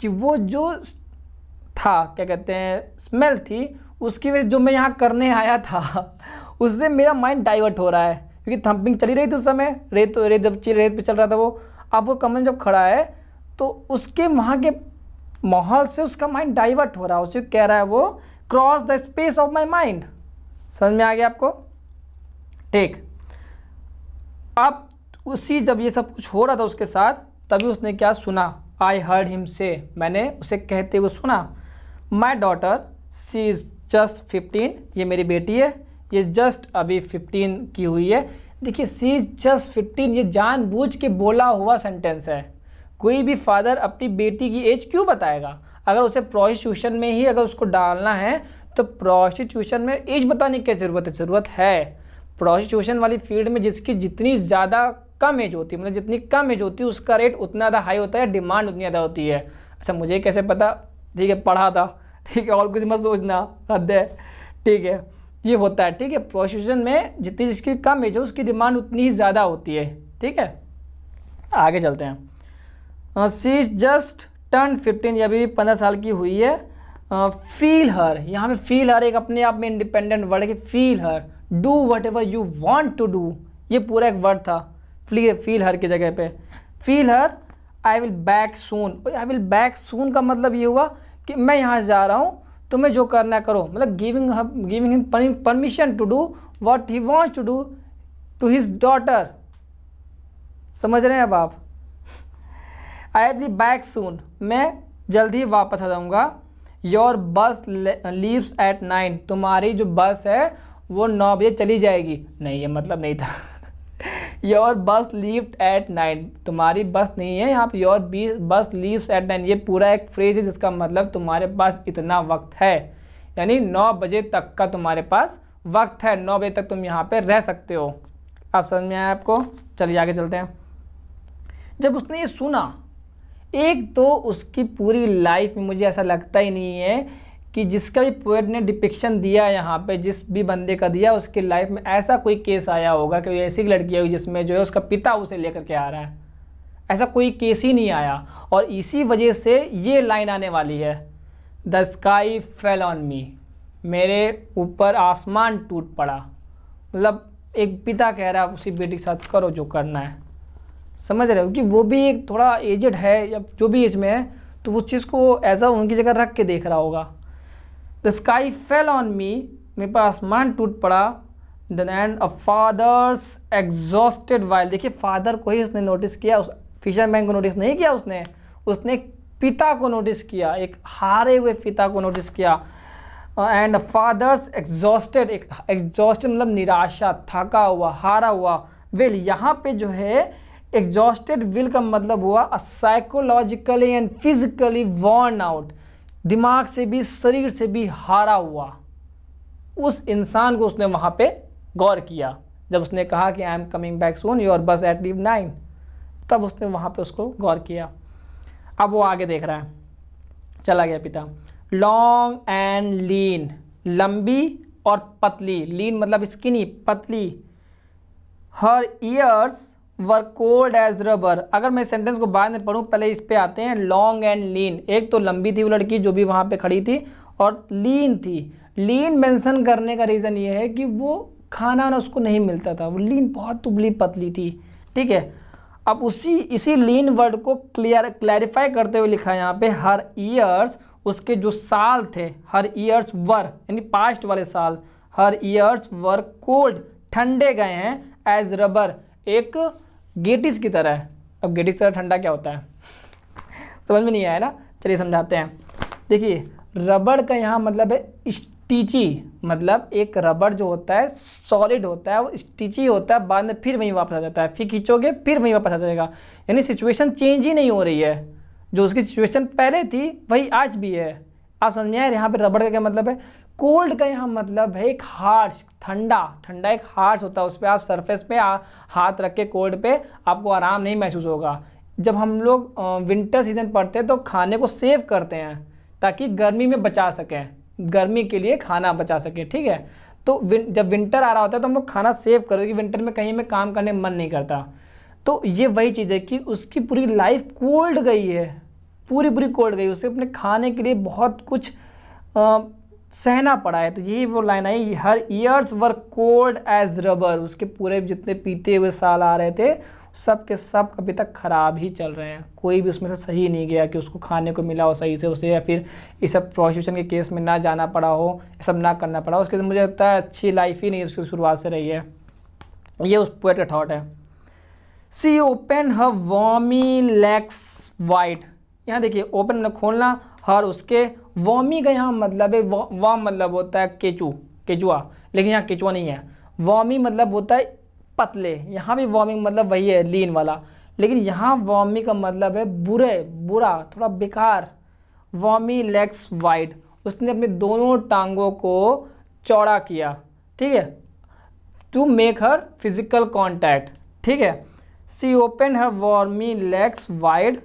कि वो जो था क्या कहते हैं स्मेल थी उसकी वजह जो मैं यहाँ करने आया था उससे मेरा माइंड डाइवर्ट हो रहा है क्योंकि थम्पिंग चली रही थी उस समय रेत रेत जब रेत पे चल रहा था वो अब वो कमल जब खड़ा है तो उसके वहाँ के माहौल से उसका माइंड डाइवर्ट हो रहा है उसे कह रहा है वो cross the space of my mind समझ में आ गया आपको ठीक अब उसी जब ये सब कुछ हो रहा था उसके साथ तभी उसने क्या सुना आई हर्ड हिम से मैंने उसे कहते हुए सुना my daughter she is just fifteen ये मेरी बेटी है ये जस्ट अभी फिफ्टीन की हुई है देखिए सी इज़ जस्ट फिफ्टीन ये जानबूझ के बोला हुआ सेंटेंस है कोई भी फादर अपनी बेटी की एज क्यों बताएगा अगर उसे प्रोस्टिट्यूशन में ही अगर उसको डालना है तो प्रोस्टिट्यूशन में एज बताने की ज़रूरत है ज़रूरत है प्रोस्टिट्यूशन वाली फील्ड में जिसकी जितनी ज़्यादा कम एज होती है मतलब जितनी कम एज होती है उसका रेट उतना ज़्यादा हाई होता है डिमांड उतनी ज़्यादा होती है अच्छा मुझे कैसे पता ठीक है पढ़ा था ठीक है और कुछ मत सोचना हद है ठीक है ये होता है ठीक है प्रोस्टिट्यूशन में जितनी जिसकी कम एज हो उसकी डिमांड उतनी ही ज़्यादा होती है ठीक है आगे चलते हैं सी जस्ट टर्न फिफ्टीन या अभी पंद्रह साल की हुई है फील uh, हर यहाँ पे फील हर एक अपने आप में इंडिपेंडेंट वर्ड है कि feel her do whatever you want to do ये पूरा एक वर्ड था फील फील हर की जगह पे feel her I will back soon I will back soon का मतलब ये हुआ कि मैं यहाँ से जा रहा हूँ तुम्हें जो करना करो मतलब giving giving him permission to do what he wants to do to his daughter समझ रहे हैं अब आप आई एट दी बैक सून मैं जल्द ही वापस आ जाऊँगा योर बस लीव्स एट नाइन तुम्हारी जो बस है वो नौ बजे चली जाएगी नहीं ये मतलब नहीं था योर बस लीव एट नाइन तुम्हारी बस नहीं है यहाँ पर your be bus leaves at nine ये पूरा एक फ्रेज है जिसका मतलब तुम्हारे पास इतना वक्त है यानी नौ बजे तक का तुम्हारे पास वक्त है नौ बजे तक तुम यहाँ पर रह सकते हो अब समझ में आया आपको चलिए आगे चलते हैं जब उसने ये सुना एक तो उसकी पूरी लाइफ में मुझे ऐसा लगता ही नहीं है कि जिसका भी पोएट ने डिपिक्शन दिया यहाँ पे जिस भी बंदे का दिया उसकी लाइफ में ऐसा कोई केस आया होगा कि ऐसी लड़की होगी जिसमें जो है उसका पिता उसे लेकर के आ रहा है ऐसा कोई केस ही नहीं आया और इसी वजह से ये लाइन आने वाली है the sky fell on me मेरे ऊपर आसमान टूट पड़ा मतलब एक पिता कह रहा है उसी बेटी के साथ करो जो करना है समझ रहे हो कि वो भी एक थोड़ा एजड है या जो भी एज में है तो उस चीज़ को एज अ उनकी जगह रख के देख रहा होगा the sky fell on me मेरे पास आसमान टूट पड़ा then and a father's exhausted while देखिए फादर को ही उसने नोटिस किया उस फिशरमैन को नोटिस नहीं किया उसने उसने पिता को नोटिस किया एक हारे हुए पिता को नोटिस किया एंड फादर्स एग्जॉस्टेड एक एग्जॉस्टेड मतलब निराशा थका हुआ हारा हुआ वेल यहाँ पे जो है एग्जॉस्टेड विल का मतलब हुआ psychologically and physically worn out दिमाग से भी शरीर से भी हारा हुआ उस इंसान को उसने वहाँ पे गौर किया जब उसने कहा कि I am coming back soon your bus at leave nine तब उसने वहाँ पे उसको गौर किया अब वो आगे देख रहा है चला गया पिता लॉन्ग एंड लीन लंबी और पतली लीन मतलब स्किनी पतली her ears were cold as rubber अगर मैं सेंटेंस को बाद में पढ़ूँ पहले इस पर आते हैं लॉन्ग एंड लीन एक तो लंबी थी वो लड़की जो भी वहाँ पे खड़ी थी और लीन थी लीन मेंशन करने का रीज़न ये है कि वो खाना ना उसको नहीं मिलता था वो लीन बहुत दुबली पतली थी ठीक है अब उसी इसी लीन वर्ड को क्लियर क्लैरिफाई करते हुए लिखा है यहाँ पे हर ईयर्स उसके जो साल थे हर ईयर्स वर यानी पास्ट वाले साल हर ईयर्स वर कोल्ड ठंडे गए हैं एज रबर एक गेटिस की तरह अब गेटिस की तरह ठंडा क्या होता है समझ में नहीं आया ना चलिए समझाते हैं देखिए रबड़ का यहाँ मतलब है स्टिची मतलब एक रबड़ जो होता है सॉलिड होता है वो स्टिची होता है बाद में फिर वहीं वापस आ जाता है फिर खींचोगे फिर वहीं वापस आ जाएगा यानी सिचुएशन चेंज ही नहीं हो रही है जो उसकी सिचुएशन पहले थी वही आज भी है आप समझ में आए यहाँ पर रबड़ का क्या मतलब है कोल्ड का यहाँ मतलब है एक हार्श ठंडा ठंडा एक हार्श होता है उस पर आप सरफेस पे आ, हाथ रख के कोल्ड पे आपको आराम नहीं महसूस होगा जब हम लोग विंटर सीजन पढ़ते हैं तो खाने को सेव करते हैं ताकि गर्मी में बचा सकें गर्मी के लिए खाना बचा सकें ठीक है तो विन, जब विंटर आ रहा होता है तो हम लोग खाना सेव करो कि विंटर में कहीं में काम करने मन नहीं करता तो ये वही चीज़ है कि उसकी पूरी लाइफ कोल्ड गई है पूरी पूरी कोल्ड गई उसे अपने खाने के लिए बहुत कुछ आ, सहना पड़ा है तो यही वो लाइन आई her ears were cold as rubber उसके पूरे जितने पीते हुए साल आ रहे थे सब के सब अभी तक ख़राब ही चल रहे हैं कोई भी उसमें से सही नहीं गया कि उसको खाने को मिला हो सही से उसे या फिर इस सब प्रोसिक्यूशन के केस में ना जाना पड़ा हो ये सब ना करना पड़ा उसके मुझे लगता है अच्छी लाइफ ही नहीं उसकी शुरुआत से रही है ये उस पोएट का थाट है she open her warm legs white यहाँ देखिए ओपन खोलना हर उसके वॉमी का यहाँ मतलब है वाम मतलब होता है केचू केचुआ लेकिन यहाँ केचुआ नहीं है वॉमी मतलब होता है पतले यहाँ भी वॉमिंग मतलब वही है लीन वाला लेकिन यहाँ वॉमी का मतलब है बुरे बुरा थोड़ा बेकार वॉमी लेग्स वाइड उसने अपने दोनों टांगों को चौड़ा किया ठीक है to make her physical contact ठीक है सी ओपन है वॉर्मी लेग्स वाइड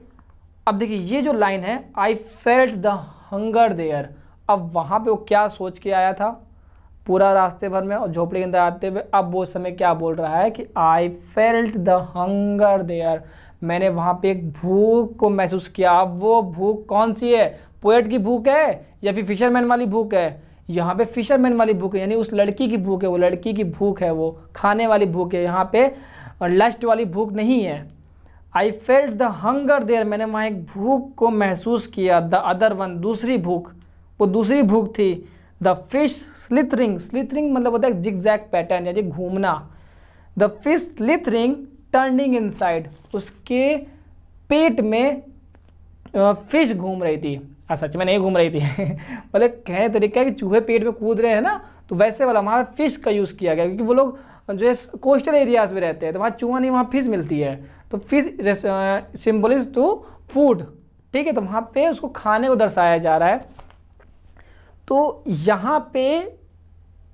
अब देखिए ये जो लाइन है I felt the hunger there अब वहाँ पे वो क्या सोच के आया था पूरा रास्ते भर में और झोपड़ी के अंदर आते हुए अब वो समय क्या बोल रहा है कि I felt the hunger there मैंने वहाँ पे एक भूख को महसूस किया अब वो भूख कौन सी है पोएट की भूख है या फिर फिशरमैन वाली भूख है यहाँ पे फिशरमैन वाली भूख है यानी उस लड़की की भूख है वो लड़की की भूख है वो खाने वाली भूख है यहाँ पे लस्ट वाली भूख नहीं है I felt the hunger there मैंने वहाँ एक भूख को महसूस किया द अदर वन दूसरी भूख वो दूसरी भूख थी द फिश स्लिथरिंग स्लिथरिंग मतलब होता है जिगजैग पैटर्न यानी घूमना the fish slithering turning side उसके पेट में फिश घूम रही थी हाँ सच में नहीं घूम रही थी मतलब कहने तरीका है कि चूहे पेट में कूद रहे हैं ना तो वैसे वाला वहाँ फिश का यूज़ किया गया क्योंकि वो लोग जो कोस्टल एरियाज में रहते हैं तो वहाँ चूहा नहीं वहाँ फिश मिलती है तो फिश सिम्बलिज टू फूड ठीक है तो वहाँ पे उसको खाने को दर्शाया जा रहा है तो यहाँ पे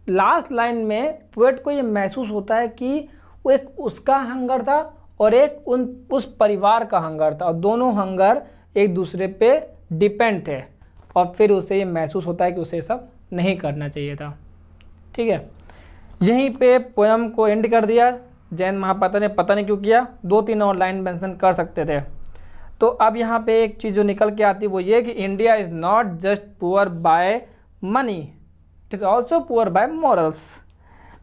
लास्ट लाइन में पोएट को ये महसूस होता है कि वो एक उसका हंगर था और एक उन उस परिवार का हंगर था और दोनों हंगर एक दूसरे पे डिपेंड थे और फिर उसे ये महसूस होता है कि उसे सब नहीं करना चाहिए था ठीक है यहीं पे पोयम को एंड कर दिया जैन महापात्र ने पता नहीं क्यों किया दो तीन और लाइन मैंसन कर सकते थे तो अब यहाँ पे एक चीज़ जो निकल के आती है वो ये कि India is not just poor by money it is also poor by morals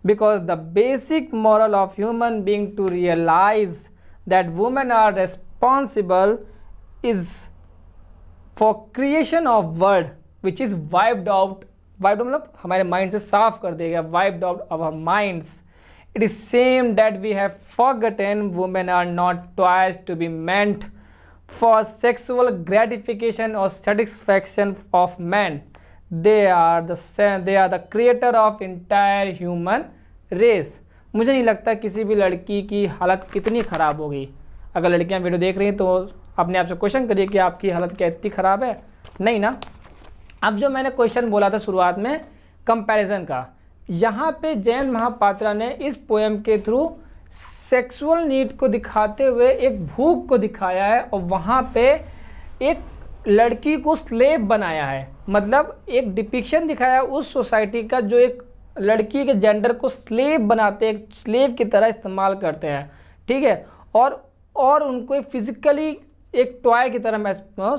because the basic moral of human being to realise that women are responsible is for creation of world which is wiped out wiped तो मतलब हमारे mind से साफ कर दिया गया wiped out our minds it is same that we have forgotten women are not twice to be meant for sexual gratification और satisfaction of man they are they are the creator of entire human race मुझे नहीं लगता किसी भी लड़की की हालत कितनी ख़राब होगी अगर लड़कियां वीडियो देख रही हैं तो अपने आप से क्वेश्चन करिए कि आपकी हालत क्या इतनी ख़राब है नहीं ना अब जो मैंने क्वेश्चन बोला था शुरुआत में कंपैरिजन का यहाँ पे जैन महापात्रा ने इस पोएम के थ्रू सेक्सुअल नीड को दिखाते हुए एक भूख को दिखाया है और वहाँ पे एक लड़की को स्लेब बनाया है मतलब एक डिपिक्शन दिखाया उस सोसाइटी का जो एक लड़की के जेंडर को स्लेब बनाते हैं स्लेब की तरह इस्तेमाल करते हैं ठीक है और और उनको फिज़िकली एक टॉय की तरह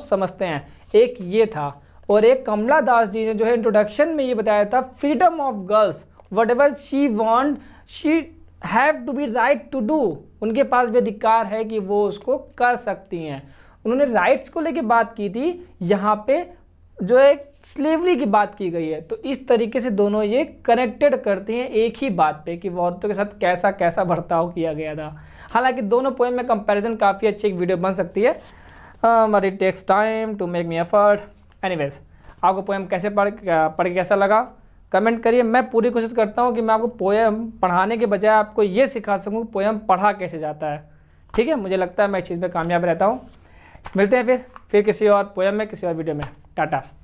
समझते हैं एक ये था और एक कमला दास जी ने जो है इंट्रोडक्शन में ये बताया था freedom of girls whatever she want she have to be right to do उनके पास भी अधिकार है कि वो उसको कर सकती हैं उन्होंने राइट्स को लेके बात की थी यहाँ पे जो है स्लेवरी की बात की गई है तो इस तरीके से दोनों ये कनेक्टेड करती हैं एक ही बात पे कि औरतों के साथ कैसा कैसा बर्ताव किया गया था हालांकि दोनों पॉइंट में कंपैरिजन काफ़ी अच्छी एक वीडियो बन सकती है um, takes time to make me effort anyways आपको पोएम कैसे पढ़ पढ़ के कैसा लगा कमेंट करिए मैं पूरी कोशिश करता हूँ कि मैं आपको पोएम पढ़ाने के बजाय आपको ये सिखा सकूँ पोएम पढ़ा कैसे जाता है ठीक है मुझे लगता है मैं इस चीज़ में कामयाब रहता हूँ मिलते हैं फिर फिर किसी और पोएम में किसी और वीडियो में टाटा